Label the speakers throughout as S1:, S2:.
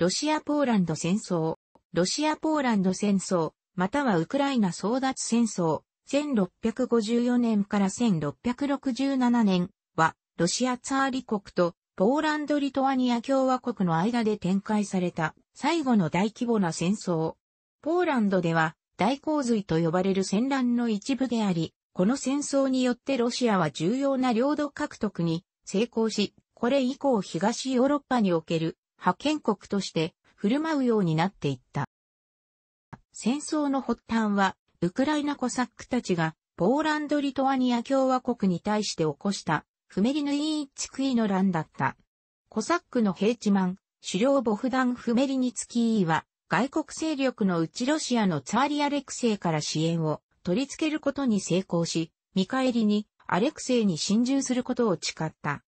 S1: ロシア・ポーランド戦争、ロシア・ポーランド戦争、またはウクライナ争奪戦争、1654年から1667年は、ロシアツァーリ国とポーランド・リトアニア共和国の間で展開された最後の大規模な戦争。ポーランドでは大洪水と呼ばれる戦乱の一部であり、この戦争によってロシアは重要な領土獲得に成功し、これ以降東ヨーロッパにおける派遣国として振る舞うようになっていった。戦争の発端は、ウクライナコサックたちが、ポーランド・リトアニア共和国に対して起こした、フメリヌイーツクイの乱だった。コサックのヘイチマン、狩猟ボフダン・フメリニツキーは、外国勢力のうちロシアのツァーリ・アレクセイから支援を取り付けることに成功し、見返りにアレクセイに侵入することを誓った。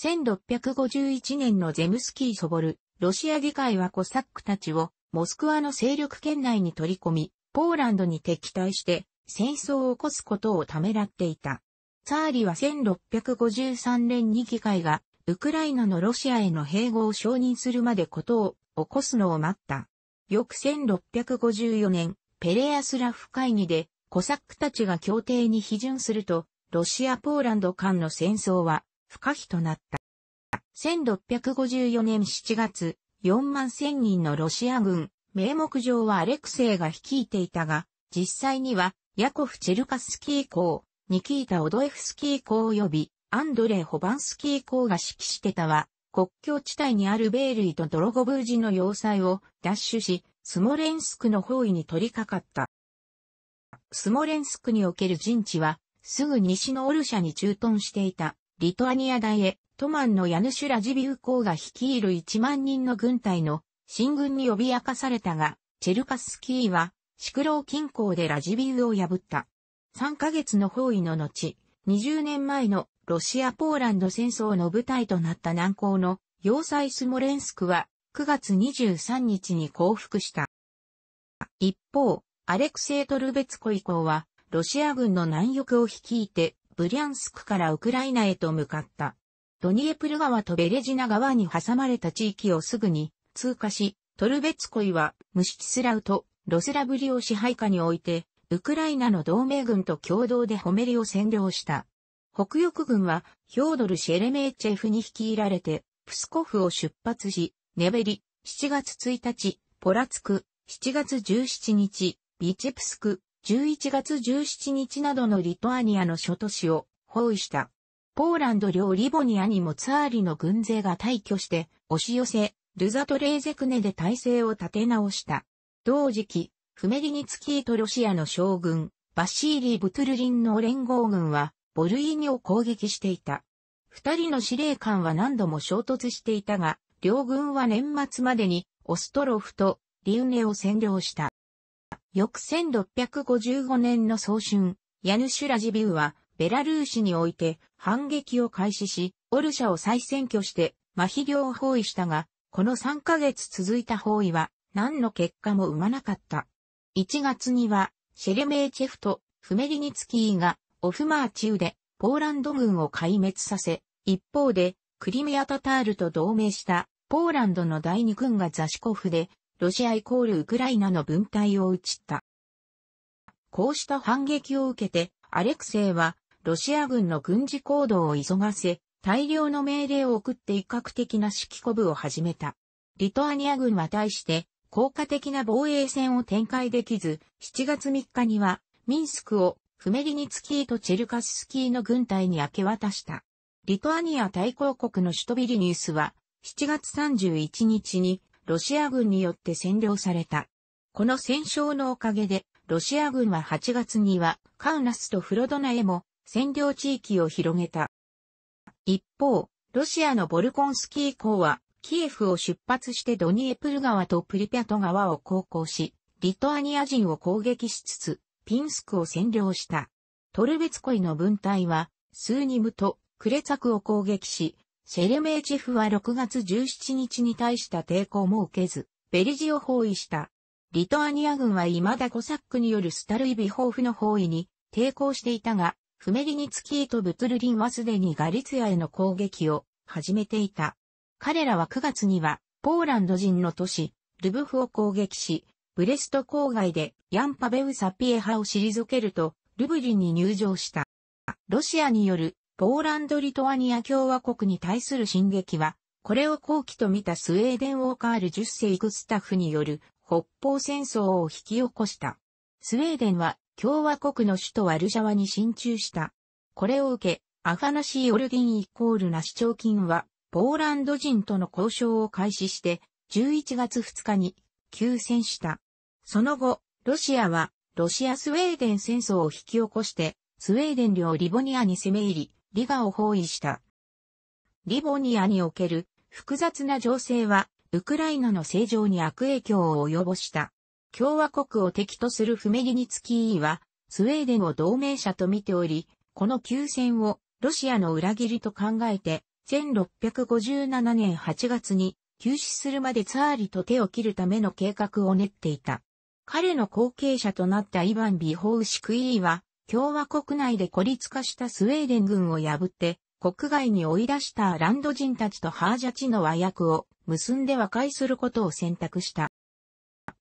S1: 1651年のゼムスキー・ソボル、ロシア議会はコサックたちをモスクワの勢力圏内に取り込み、ポーランドに敵対して戦争を起こすことをためらっていた。ツァーリは1653年に議会がウクライナのロシアへの併合を承認するまでことを起こすのを待った。翌1654年、ペレアスラフ会議でコサックたちが協定に批准すると、ロシア・ポーランド間の戦争は不可避となった。1654年7月、4万1000人のロシア軍、名目上はアレクセイが率いていたが、実際には、ヤコフ・チェルカスキー校、ニキータ・オドエフスキー校及び、アンドレ・ホバンスキー校が指揮してたは、国境地帯にあるベールイとドロゴブージの要塞を奪取し、スモレンスクの包囲に取り掛かった。スモレンスクにおける陣地は、すぐ西のオルシャに駐屯していたリトアニア大へ、トマンのヤヌシュラジビウ公が率いる1万人の軍隊の進軍に脅かされたが、チェルカスキーは、シクロウ近郊でラジビウを破った。3ヶ月の包囲の後、20年前のロシア・ポーランド戦争の舞台となった南港の要塞スモレンスクは9月23日に降伏した。一方、アレクセイ・トルベツコ以降はロシア軍の南翼を率いてブリャンスクからウクライナへと向かった。ドニエプル川とベレジナ川に挟まれた地域をすぐに通過し、トルベツコイはムシキスラウとロスラブリを支配下に置いて、ウクライナの同盟軍と共同でホメリを占領した。北翼軍はヒョードル・シェレメーチェフに率いられて、プスコフを出発し、ネベリ、7月1日、ポラツク、7月17日、ビチェプスク、11月17日などのリトアニアの諸都市を包囲した。ポーランド領リボニアにもツアーリの軍勢が退去して押し寄せ、ルザトレーゼクネで体制を立て直した。同時期、フメリニツキーとロシアの将軍、バシーリー・ブトゥルリンの連合軍は、ボルイニを攻撃していた。二人の司令官は何度も衝突していたが、両軍は年末までに、オストロフとリウネを占領した。翌1655年の早春、ヤヌシュラジビウは、ベラルーシにおいて反撃を開始し、オルシャを再占拠して、マヒ領を包囲したが、この3ヶ月続いた包囲は、何の結果も生まなかった。1月には、シェレメーチェフとフメリニツキーが、オフマーチウで、ポーランド軍を壊滅させ、一方で、クリミア・タタールと同盟した、ポーランドの第二軍がザシコフで、ロシアイコールウクライナの分隊を打ちった。こうした反撃を受けて、アレクセイは、ロシア軍の軍事行動を急がせ、大量の命令を送って威嚇的な指揮鼓舞を始めた。リトアニア軍は対して、効果的な防衛戦を展開できず、7月3日には、ミンスクを、フメリニツキーとチェルカススキーの軍隊に明け渡した。リトアニア大公国の首都ビリニウスは、7月31日にロシア軍によって占領された。この戦勝のおかげで、ロシア軍は8月にはカウナスとフロドナへも占領地域を広げた。一方、ロシアのボルコンスキー港は、キエフを出発してドニエプル川とプリピャト川を航行し、リトアニア人を攻撃しつつ、ピンスクを占領した。トルベツコイの分隊は、スーニムとクレツァクを攻撃し、シェレメーチェフは6月17日に対した抵抗も受けず、ベリジを包囲した。リトアニア軍は未だコサックによるスタルイビホーフの包囲に抵抗していたが、フメリニツキーとブトゥルリンはすでにガリツヤへの攻撃を始めていた。彼らは9月にはポーランド人の都市ルブフを攻撃し、ブレスト郊外でヤンパベウサピエハを退けるとルブリンに入城した。ロシアによるポーランド・リトアニア共和国に対する進撃は、これを後期と見たスウェーデン・ウォーカール10世グスタフによる北方戦争を引き起こした。スウェーデンは共和国の首都ワルシャワに進駐した。これを受け、アファナシー・オルギンイコールな市長金は、ポーランド人との交渉を開始して、11月2日に休戦した。その後、ロシアは、ロシア・スウェーデン戦争を引き起こして、スウェーデン領リボニアに攻め入り、リガを包囲した。リボニアにおける複雑な情勢は、ウクライナの政情に悪影響を及ぼした。共和国を敵とするフメリニツキーは、スウェーデンを同盟者と見ており、この休戦をロシアの裏切りと考えて、1657年8月に休止するまでツァーリと手を切るための計画を練っていた。彼の後継者となったイヴァン・ビホウシクイーは、共和国内で孤立化したスウェーデン軍を破って、国外に追い出したアランド人たちとハージャチの和訳を結んで和解することを選択した。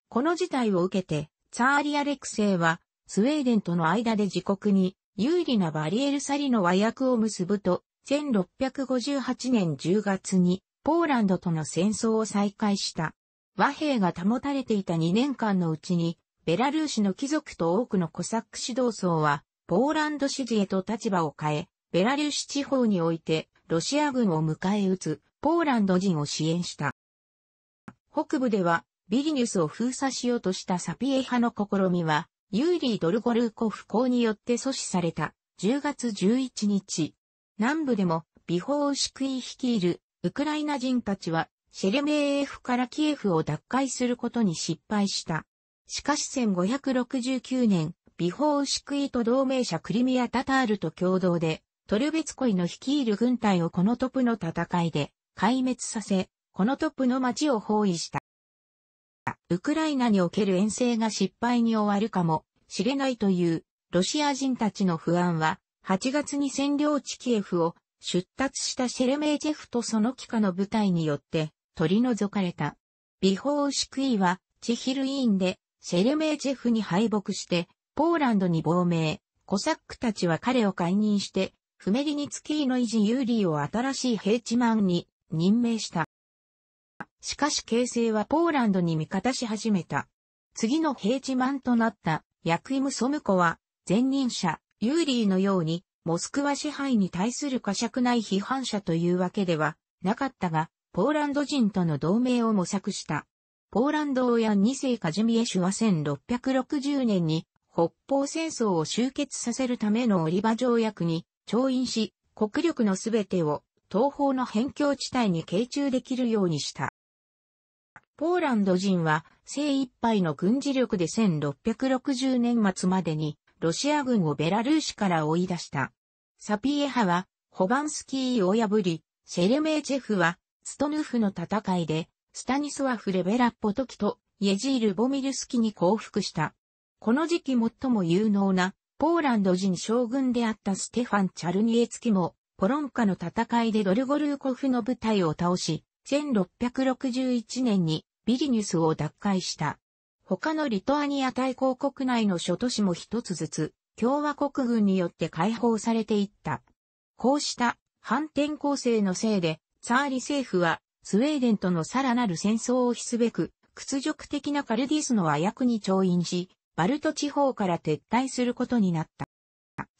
S1: この事態を受けて、ツァーリ・アレクセイは、スウェーデンとの間で自国に有利なバリエルサリの和訳を結ぶと、1658年10月にポーランドとの戦争を再開した。和平が保たれていた2年間のうちにベラルーシの貴族と多くのコサック指導層は、ポーランド支持へと立場を変え、ベラルーシ地方において、ロシア軍を迎え撃つ、ポーランド人を支援した。北部では、ビリニュスを封鎖しようとしたサピエ派の試みは、ユーリー・ドルゴルーコフ公によって阻止された、10月11日。南部でも、ビホーシクイ率いる、ウクライナ人たちは、シェレメーエフからキエフを奪回することに失敗した。しかし1569年、ビホウシクイと同盟者クリミア・タタールと共同で、トルベツコイの率いる軍隊をこのトップの戦いで壊滅させ、このトップの町を包囲した。ウクライナにおける遠征が失敗に終わるかもしれないというロシア人たちの不安は、8月に占領地キエフを出立したシェルメージェフとその帰下の部隊によって取り除かれた。ビホーシクイは、チヒル委ンでシェルメーチェフに敗北して、ポーランドに亡命、コサックたちは彼を解任して、フメリニツキーの維持ユーリーを新しい平地マンに任命した。しかし形勢はポーランドに味方し始めた。次の平地マンとなったヤクイム・ソムコは、前任者、ユーリーのように、モスクワ支配に対する過酌ない批判者というわけではなかったが、ポーランド人との同盟を模索した。ポーランド親二2世カジミエシュは1660年に北方戦争を終結させるためのオリバ条約に調印し、国力のすべてを東方の辺境地帯に傾注できるようにした。ポーランド人は精一杯の軍事力で1660年末までにロシア軍をベラルーシから追い出した。サピエハはホバンスキーを破り、セルレメーチェフはストヌフの戦いでスタニスワフ・レベラッポトキと、イエジール・ボミルスキに降伏した。この時期最も有能な、ポーランド人将軍であったステファン・チャルニエツキも、ポロンカの戦いでドルゴルーコフの部隊を倒し、1661年にビリニュスを奪回した。他のリトアニア大公国内の諸都市も一つずつ、共和国軍によって解放されていった。こうした反転攻勢のせいで、サーリ政府はスウェーデンとのさらなる戦争を必すべく、屈辱的なカルディスの和訳に調印し、バルト地方から撤退することになった。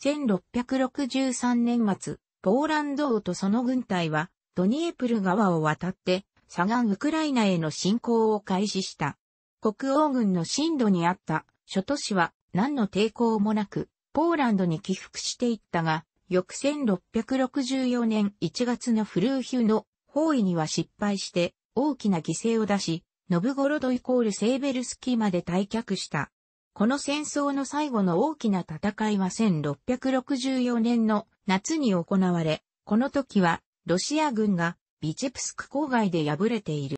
S1: 1663年末、ポーランド王とその軍隊は、ドニエプル川を渡って、左岸ウクライナへの侵攻を開始した。国王軍の進路にあった諸都市は何の抵抗もなく、ポーランドに起伏していったが、翌1664年1月のフルーヒュの行為には失敗して大きな犠牲を出し、ノブゴロドイコールセーベルスキーまで退却した。この戦争の最後の大きな戦いは1664年の夏に行われ、この時はロシア軍がビチェプスク郊外で敗れている。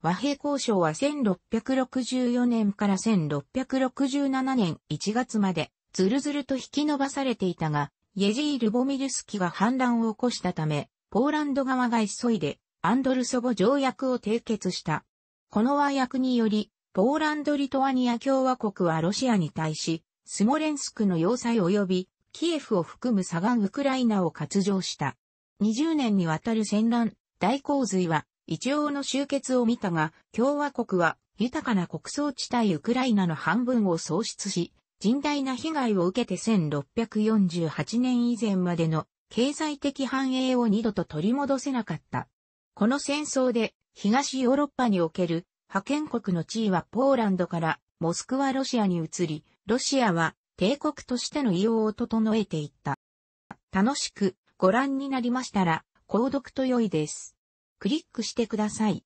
S1: 和平交渉は1664年から1667年1月までずるずると引き伸ばされていたが、イェジー・ルボミルスキが反乱を起こしたため、ポーランド側が急いで、アンドルソボ条約を締結した。この和訳により、ポーランド・リトアニア共和国はロシアに対し、スモレンスクの要塞及び、キエフを含む左岸ウクライナを割譲した。20年にわたる戦乱、大洪水は、一応の終結を見たが、共和国は、豊かな国葬地帯ウクライナの半分を喪失し、甚大な被害を受けて1648年以前までの経済的繁栄を二度と取り戻せなかった。この戦争で、東ヨーロッパにおける派遣国の地位はポーランドからモスクワロシアに移り、ロシアは帝国としての異様を整えていった。楽しくご覧になりましたら、購読と良いです。クリックしてください。